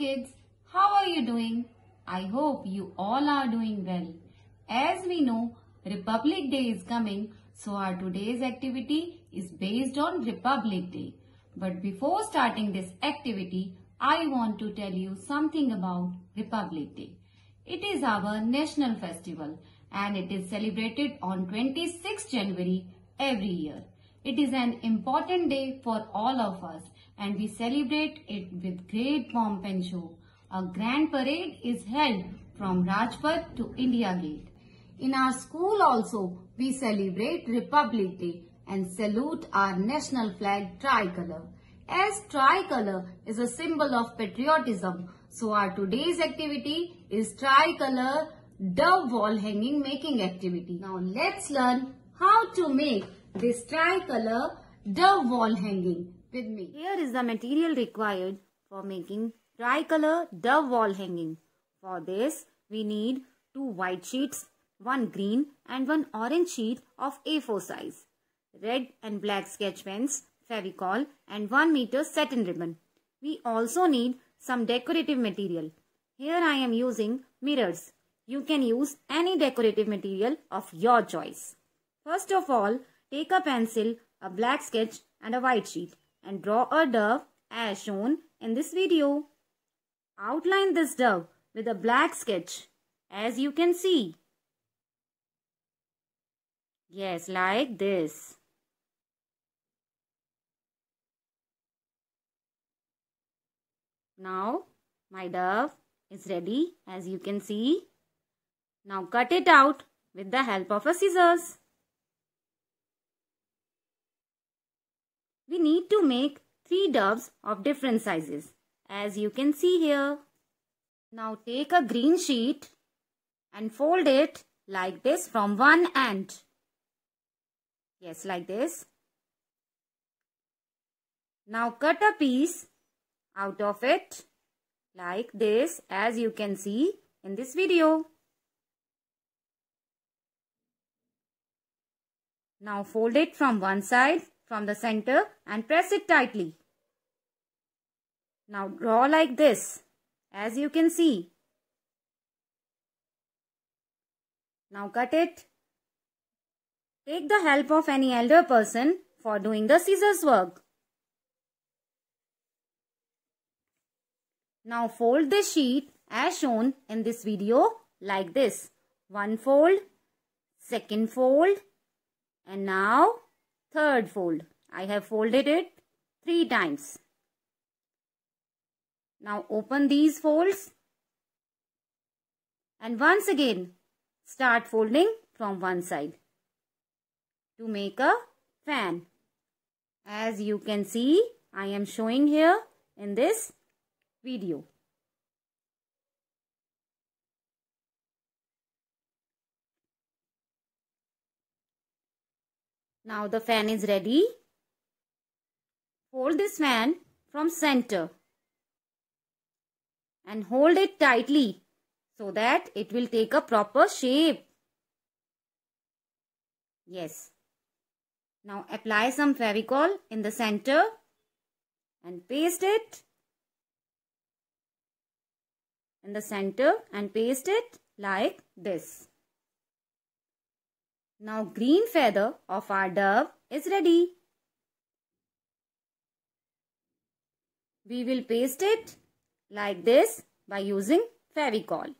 kids. How are you doing? I hope you all are doing well. As we know, Republic Day is coming, so our today's activity is based on Republic Day. But before starting this activity, I want to tell you something about Republic Day. It is our national festival and it is celebrated on 26 January every year. It is an important day for all of us and we celebrate it with great pomp and show. A grand parade is held from Rajpath to India Gate. In our school also, we celebrate Republic Day and salute our national flag tricolor. As tricolor is a symbol of patriotism, so our today's activity is tricolor dove wall hanging making activity. Now let's learn how to make this tricolor the wall hanging with me. Here is the material required for making tricolor dove wall hanging. For this, we need two white sheets, one green and one orange sheet of A4 size, red and black sketch pens, fevicol and 1 meter satin ribbon. We also need some decorative material. Here I am using mirrors. You can use any decorative material of your choice. First of all, Take a pencil, a black sketch and a white sheet and draw a dove as shown in this video. Outline this dove with a black sketch as you can see. Yes, like this. Now, my dove is ready as you can see. Now cut it out with the help of a scissors. we need to make three doves of different sizes as you can see here. Now take a green sheet and fold it like this from one end. Yes, like this. Now cut a piece out of it like this as you can see in this video. Now fold it from one side from the center and press it tightly. Now draw like this as you can see. Now cut it. Take the help of any elder person for doing the scissors work. Now fold the sheet as shown in this video like this. One fold, second fold and now third fold. I have folded it three times. Now open these folds and once again start folding from one side to make a fan. As you can see, I am showing here in this video. Now the fan is ready. Hold this fan from center and hold it tightly so that it will take a proper shape. Yes. Now apply some favicol in the center and paste it in the center and paste it like this. Now green feather of our dove is ready. We will paste it like this by using Favicol.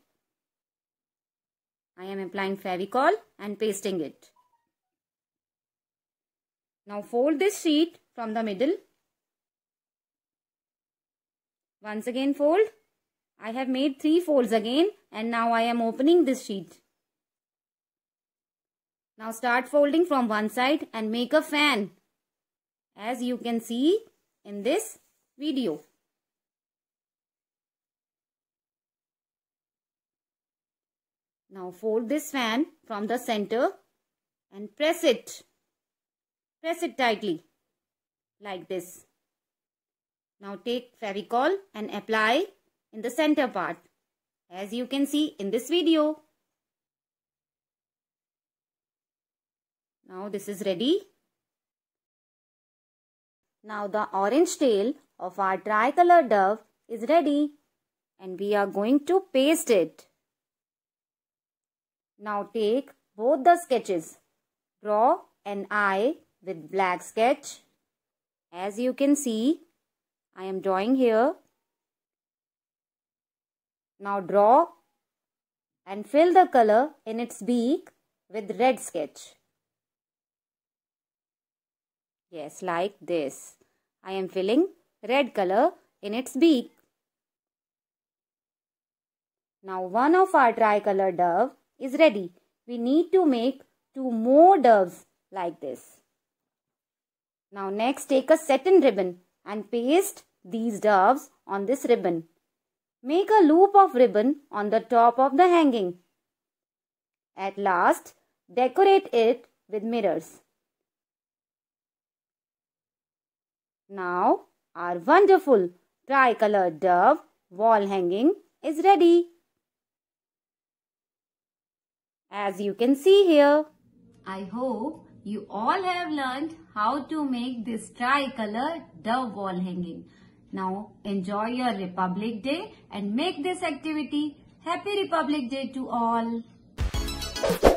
I am applying Favicol and pasting it. Now fold this sheet from the middle. Once again fold. I have made 3 folds again and now I am opening this sheet. Now start folding from one side and make a fan as you can see in this video. Now fold this fan from the center and press it. Press it tightly like this. Now take Fevicol and apply in the center part as you can see in this video. Now this is ready. Now the orange tail of our tricolor dove is ready and we are going to paste it. Now take both the sketches. Draw an eye with black sketch. As you can see, I am drawing here. Now draw and fill the color in its beak with red sketch. Yes, like this. I am filling red color in its beak. Now one of our tricolor dove is ready. We need to make two more doves like this. Now next take a satin ribbon and paste these doves on this ribbon. Make a loop of ribbon on the top of the hanging. At last, decorate it with mirrors. Now our wonderful tricolored dove wall hanging is ready. As you can see here. I hope you all have learned how to make this tricolor dove wall hanging. Now enjoy your Republic Day and make this activity. Happy Republic Day to all.